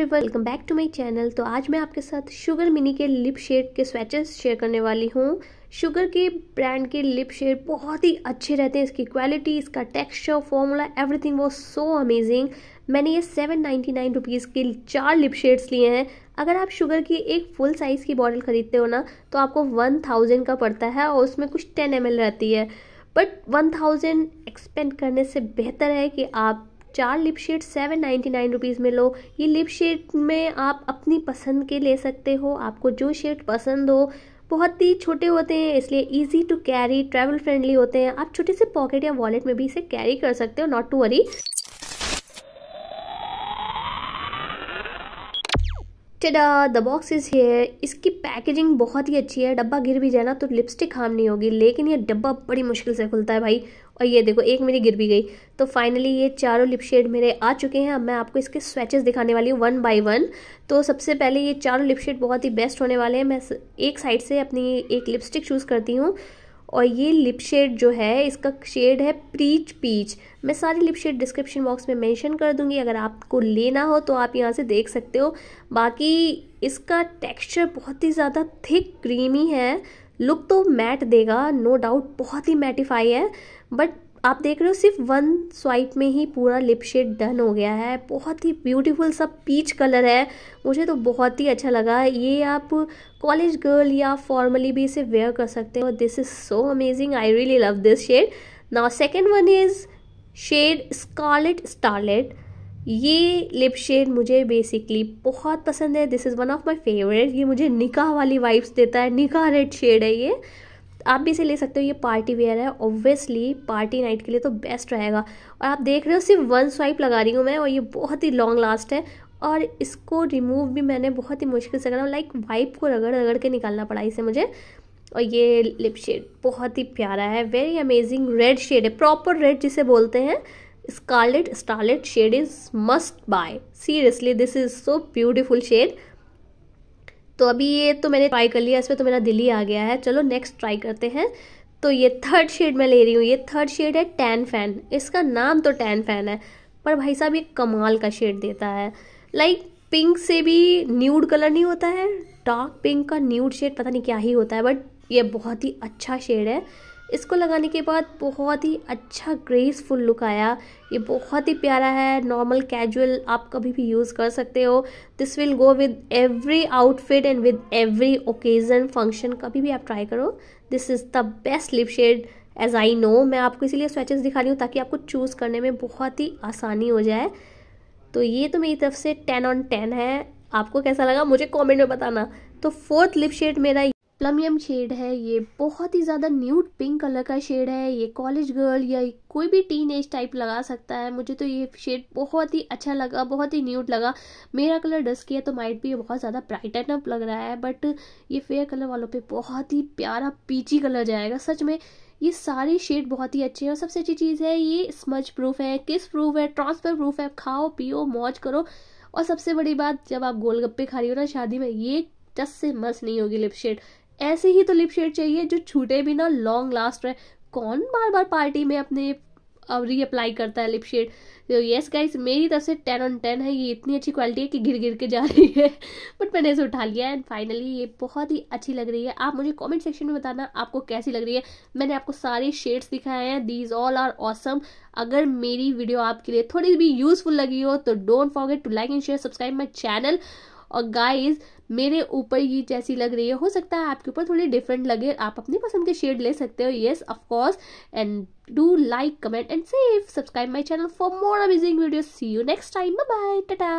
everyone welcome back to my channel तो आज मैं आपके साथ शुगर मिनी के लिप शेड के स्वेचेस शेयर करने वाली हूँ शुगर के ब्रांड के लिप शेड बहुत ही अच्छे रहते हैं इसकी क्वालिटी इसका टेक्सचर फॉर्मूला एवरीथिंग वो सो अमेजिंग मैंने ये सेवन नाइन्टी नाइन रुपीज़ के चार लिप शेड्स लिए हैं अगर आप शुगर की एक फुल साइज़ की बॉटल ख़रीदते हो ना तो आपको वन थाउजेंड का पड़ता है और उसमें कुछ टेन एम रहती है बट वन थाउजेंड एक्सपेंड करने से बेहतर है कि आप चार lip shade seven ninety nine rupees में लो ये लिप शेड में आप अपनी पसंद के ले सकते हो आपको जो शेड पसंद हो बहुत ही छोटे होते हैं इसलिए easy to carry travel friendly होते हैं आप छोटे से पॉकेट या वॉलेट में भी इसे कैरी कर सकते हो not to worry tada the box is here इसकी पैकेजिंग बहुत ही अच्छी है डब्बा गिर भी जाए ना तो लिपस्टिक हार्म नहीं होगी लेकिन ये डब्बा बड़ी मुश्किल से खुलता है भाई और ये देखो एक मेरी गिर भी गई तो फाइनली ये चारों लिप शेड मेरे आ चुके हैं अब मैं आपको इसके स्वेचेस दिखाने वाली हूँ वन बाय वन तो सबसे पहले ये चारों लिप शेड बहुत ही बेस्ट होने वाले हैं मैं एक साइड से अपनी एक लिपस्टिक चूज़ करती हूँ और ये लिप शेड जो है इसका शेड है प्रीच पीच मैं सारी लिप शेड डिस्क्रिप्शन बॉक्स में मेंशन कर दूंगी अगर आपको लेना हो तो आप यहाँ से देख सकते हो बाकी इसका टेक्सचर बहुत ही ज़्यादा थिक क्रीमी है लुक तो मैट देगा नो डाउट बहुत ही मैटिफाई है बट आप देख रहे हो सिर्फ वन स्वाइप में ही पूरा लिप शेड डन हो गया है बहुत ही ब्यूटीफुल सब पीच कलर है मुझे तो बहुत ही अच्छा लगा ये आप कॉलेज गर्ल या फॉर्मली भी इसे वेयर कर सकते हो this is so amazing I really love this shade now second one is shade scarlet starlet ये लिप शेड मुझे बेसिकली बहुत पसंद है this is one of my favourite ये मुझे निकाह वाली वाइब्स देता है निकाह रेड शेड है ये आप भी इसे ले सकते हो ये पार्टी वेयर है ऑब्वियसली पार्टी नाइट के लिए तो बेस्ट रहेगा और आप देख रहे हो सिर्फ वन स्वाइप लगा रही हूँ मैं और ये बहुत ही लॉन्ग लास्ट है और इसको रिमूव भी मैंने बहुत ही मुश्किल से करा लाइक वाइप को रगड़ रगड़ के निकालना पड़ा इसे मुझे और ये लिप शेड बहुत ही प्यारा है वेरी अमेजिंग रेड शेड है प्रॉपर रेड जिसे बोलते हैं scarlet starlet shade is must buy seriously this is so beautiful shade तो अभी ये तो मैंने ट्राई कर लिया इसमें तो मेरा दिल ही आ गया है चलो नेक्स्ट ट्राई करते हैं तो ये थर्ड शेड मैं ले रही हूँ ये थर्ड शेड है टैन फैन इसका नाम तो टैन फैन है पर भाई साहब ये कमाल का शेड देता है लाइक पिंक से भी न्यूड कलर नहीं होता है डार्क पिंक का न्यूड शेड पता नहीं क्या ही होता है बट ये बहुत ही अच्छा शेड है इसको लगाने के बाद बहुत ही अच्छा ग्रेसफुल लुक आया ये बहुत ही प्यारा है नॉर्मल कैजुअल आप कभी भी यूज़ कर सकते हो this will go with every outfit and with every occasion function कभी भी आप ट्राई करो this is the best lip shade as I know मैं आपको इसीलिए स्वेचेस दिखा रही हूँ ताकि आपको चूज़ करने में बहुत ही आसानी हो जाए तो ये तो मेरी तरफ से टेन ऑन टेन है आपको कैसा लगा मुझे कॉमेंट में बताना तो फोर्थ लिप शेड मेरा प्लमियम शेड है ये बहुत ही ज़्यादा न्यूट पिंक कलर का शेड है ये कॉलेज गर्ल या कोई भी टीन एज टाइप लगा सकता है मुझे तो ये शेड बहुत ही अच्छा लगा बहुत ही न्यूट लगा मेरा कलर डस्की है तो माइट भी ये बहुत ज़्यादा ब्राइटन अप लग रहा है बट ये फेयर कलर वालों पे बहुत ही प्यारा पीची कलर जाएगा सच में ये सारे शेड बहुत ही अच्छे हैं और सबसे अच्छी चीज़ है ये स्मच प्रूफ है किस प्रूफ है ट्रांसफर प्रूफ है खाओ पियो मौज करो और सबसे बड़ी बात जब आप गोलगप्पे खा रही हो ना शादी में ये टस से मस नहीं होगी लिप शेड ऐसे ही तो लिप शेड चाहिए जो छूटे भी ना लॉन्ग लास्ट रहे कौन बार बार पार्टी में अपने रीअप्लाई करता है लिप शेड तो येस गाइस मेरी तरफ से टेन ऑन टेन है ये इतनी अच्छी क्वालिटी है कि गिर गिर के जा रही है बट मैंने इसे उठा लिया एंड फाइनली ये बहुत ही अच्छी लग रही है आप मुझे कमेंट सेक्शन में बताना आपको कैसी लग रही है मैंने आपको सारे शेड्स दिखाए हैं दीज ऑल आर ऑसम अगर मेरी वीडियो आपके लिए थोड़ी भी यूजफुल लगी हो तो don't forget to like and share subscribe my channel और गाइज मेरे ऊपर ये जैसी लग रही है हो सकता है आपके ऊपर थोड़ी डिफरेंट लगे आप अपनी पसंद के शेड ले सकते हो yes of course and do like comment and save subscribe my channel for more amazing video see you next time bye Tata